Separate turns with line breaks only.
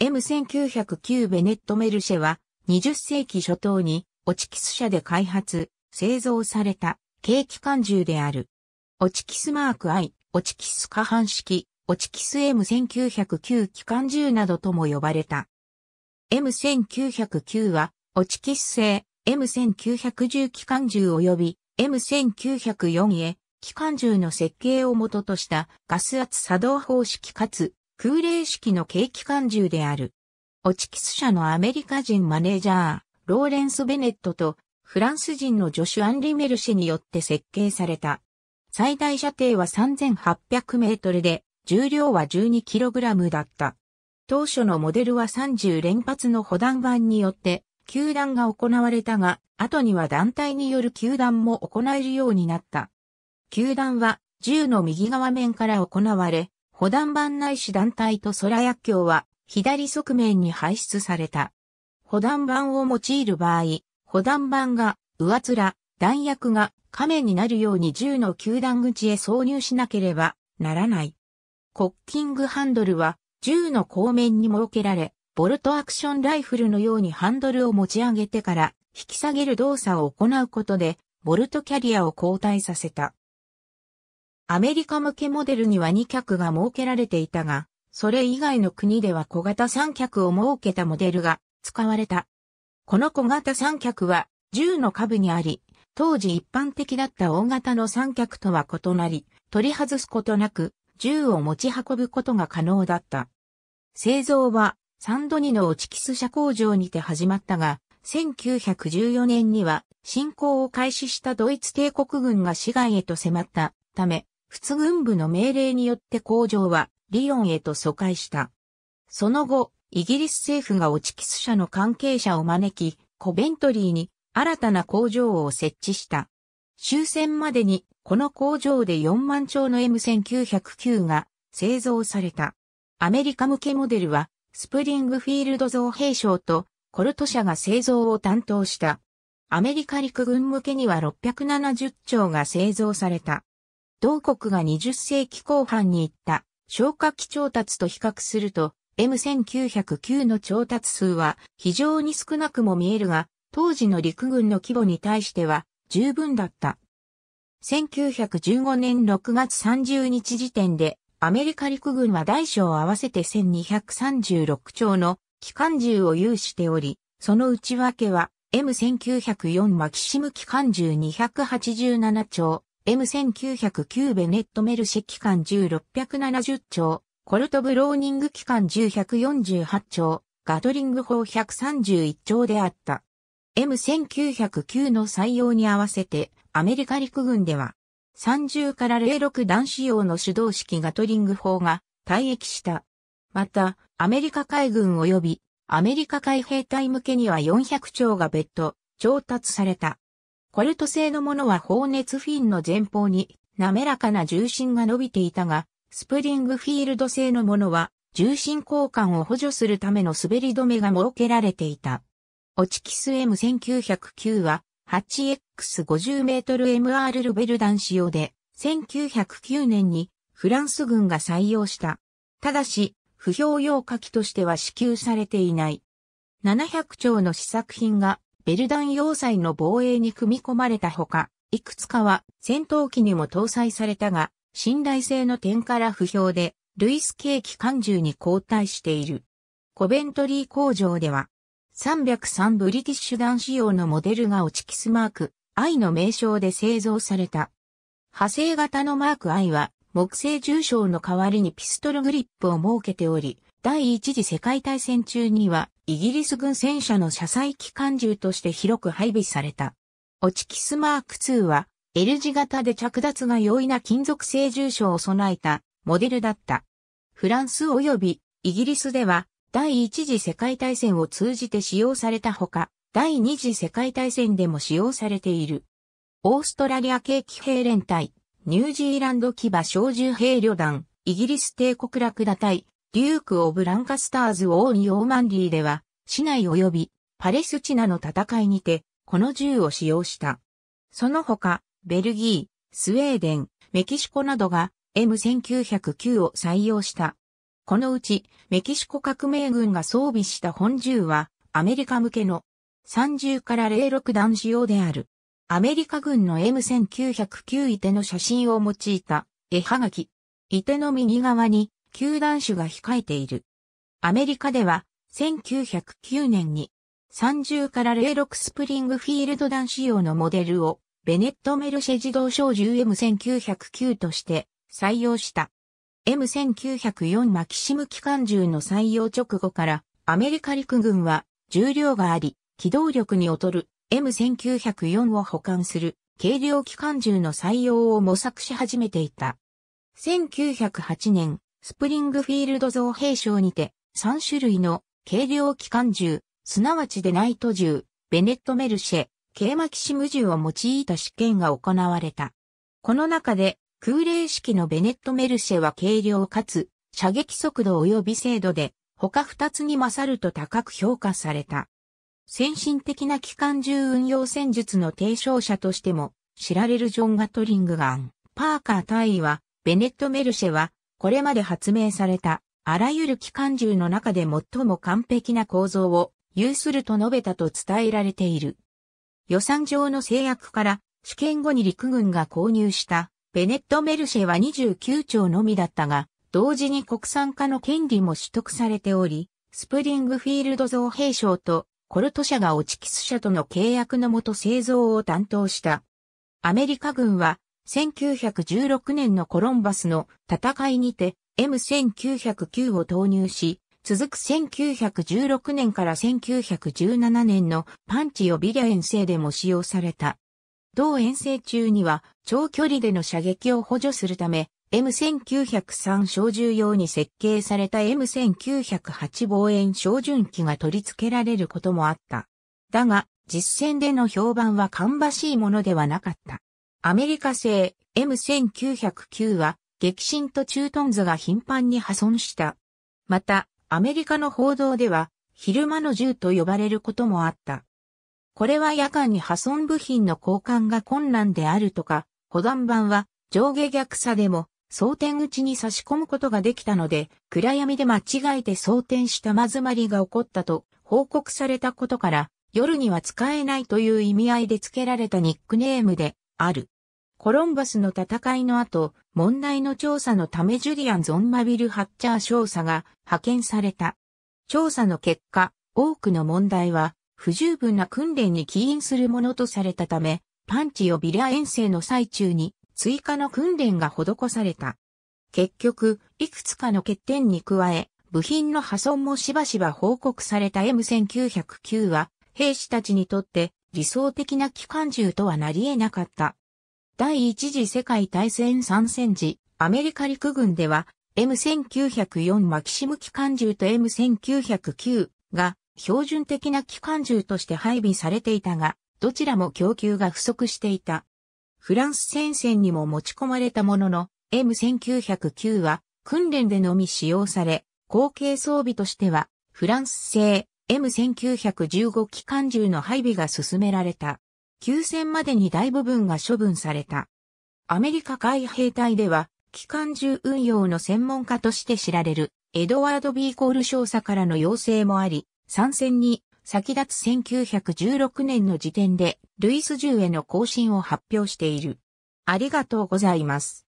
M1909 ベネットメルシェは20世紀初頭にオチキス社で開発、製造された軽機関銃である。オチキスマーク I、オチキス下半式、オチキス M1909 機関銃などとも呼ばれた。M1909 はオチキス製 M1910 機関銃及び M1904 へ機関銃の設計をととしたガス圧作動方式かつ空冷式の景気感銃である。オチキス社のアメリカ人マネージャー、ローレンス・ベネットとフランス人のジョシュ・アンリメル氏によって設計された。最大射程は3800メートルで、重量は1 2ラムだった。当初のモデルは30連発の歩弾板によって、球団が行われたが、後には団体による球団も行えるようになった。球団は、銃の右側面から行われ、保断板内視団体と空薬鏡は左側面に排出された。保断板を用いる場合、保断板が上面、弾薬が亀になるように銃の球弾口へ挿入しなければならない。コッキングハンドルは銃の後面に設けられ、ボルトアクションライフルのようにハンドルを持ち上げてから引き下げる動作を行うことで、ボルトキャリアを交代させた。アメリカ向けモデルには2脚が設けられていたが、それ以外の国では小型三脚を設けたモデルが使われた。この小型三脚は銃の下部にあり、当時一般的だった大型の三脚とは異なり、取り外すことなく、銃を持ち運ぶことが可能だった。製造は、サンドニのオチキス社工場にて始まったが、1914年には、侵攻を開始したドイツ帝国軍が市外へと迫ったため、仏軍部の命令によって工場はリヨンへと疎開した。その後、イギリス政府がオチキス社の関係者を招き、コベントリーに新たな工場を設置した。終戦までにこの工場で4万丁の M1909 が製造された。アメリカ向けモデルはスプリングフィールド造兵廠とコルト社が製造を担当した。アメリカ陸軍向けには670丁が製造された。同国が20世紀後半に行った消火器調達と比較すると M1909 の調達数は非常に少なくも見えるが、当時の陸軍の規模に対しては十分だった。1915年6月30日時点でアメリカ陸軍は大小合わせて1236丁の機関銃を有しており、その内訳は M1904 マキシム機関銃287丁、M1909 ベネットメルシェ期間10670兆、コルトブローニング期間10148兆、ガトリング法131兆であった。M1909 の採用に合わせて、アメリカ陸軍では、30から06段子用の手動式ガトリング砲が退役した。また、アメリカ海軍及びアメリカ海兵隊向けには400丁が別途調達された。コルト製のものは放熱フィンの前方に滑らかな重心が伸びていたが、スプリングフィールド製のものは重心交換を補助するための滑り止めが設けられていた。オチキス M1909 は 8X50m/MR ルベルダン仕様で1909年にフランス軍が採用した。ただし、不評用火器としては支給されていない。700丁の試作品がベルダン要塞の防衛に組み込まれたほか、いくつかは戦闘機にも搭載されたが、信頼性の点から不評で、ルイス系機関銃に交代している。コベントリー工場では、303ブリティッシュ弾仕様のモデルがオチキスマーク I の名称で製造された。派生型のマーク I は木製重傷の代わりにピストルグリップを設けており、第一次世界大戦中には、イギリス軍戦車の車載機関銃として広く配備された。オチキスマーク2は、L 字型で着脱が容易な金属製銃所を備えたモデルだった。フランス及びイギリスでは、第一次世界大戦を通じて使用されたほか、第二次世界大戦でも使用されている。オーストラリア系騎兵連隊、ニュージーランド騎馬小銃兵旅団、イギリス帝国落打隊、デューク・オブ・ランカスターズ・オーン・ヨーマンディでは、市内及びパレスチナの戦いにて、この銃を使用した。その他、ベルギー、スウェーデン、メキシコなどが M1909 を採用した。このうち、メキシコ革命軍が装備した本銃は、アメリカ向けの30から06弾仕様である。アメリカ軍の M1909 伊手の写真を用いた絵はがき。伊手の右側に球団種が控えている。アメリカでは1909年に30から06スプリングフィールド男子用のモデルをベネット・メルシェ自動小 10M1909 として採用した。M1904 マキシム機関銃の採用直後からアメリカ陸軍は重量があり機動力に劣る M1904 を保管する軽量機関銃の採用を模索し始めていた。1908年、スプリングフィールド造兵廠にて、3種類の軽量機関銃、すなわちデナイト銃、ベネットメルシェ、軽マキシム銃を用いた試験が行われた。この中で、空冷式のベネットメルシェは軽量かつ、射撃速度及び精度で、他2つに勝ると高く評価された。先進的な機関銃運用戦術の提唱者としても、知られるジョン・ガトリングガン、パーカー大尉は、ベネット・メルシェは、これまで発明された、あらゆる機関銃の中で最も完璧な構造を有すると述べたと伝えられている。予算上の制約から、試験後に陸軍が購入した、ベネットメルシェは29丁のみだったが、同時に国産化の権利も取得されており、スプリングフィールド造兵省とコルト社がオチキス社との契約のもと製造を担当した。アメリカ軍は1916年のコロンバスの戦いにて M1909 を投入し、続く1916年から1917年のパンチ予備レ遠征でも使用された。同遠征中には長距離での射撃を補助するため、M1903 小銃用に設計された M1908 望遠小準機が取り付けられることもあった。だが、実戦での評判は芳しいものではなかった。アメリカ製 M1909 は激震と駐屯図が頻繁に破損した。また、アメリカの報道では昼間の銃と呼ばれることもあった。これは夜間に破損部品の交換が困難であるとか、保弾板は上下逆差でも装填口に差し込むことができたので、暗闇で間違えて装填したまずまりが起こったと報告されたことから、夜には使えないという意味合いで付けられたニックネームである。コロンバスの戦いの後、問題の調査のためジュリアン・ゾンマビル・ハッチャー少佐が派遣された。調査の結果、多くの問題は不十分な訓練に起因するものとされたため、パンチオビラ遠征の最中に追加の訓練が施された。結局、いくつかの欠点に加え、部品の破損もしばしば報告された M1909 は、兵士たちにとって理想的な機関銃とはなり得なかった。第一次世界大戦参戦時、アメリカ陸軍では M1904 マキシム機関銃と M1909 が標準的な機関銃として配備されていたが、どちらも供給が不足していた。フランス戦線にも持ち込まれたものの、M1909 は訓練でのみ使用され、後継装備としては、フランス製 M1915 機関銃の配備が進められた。休戦までに大部分が処分された。アメリカ海兵隊では、機関銃運用の専門家として知られる、エドワード・ビー・コール少佐からの要請もあり、参戦に先立つ1916年の時点で、ルイス銃への更新を発表している。ありがとうございます。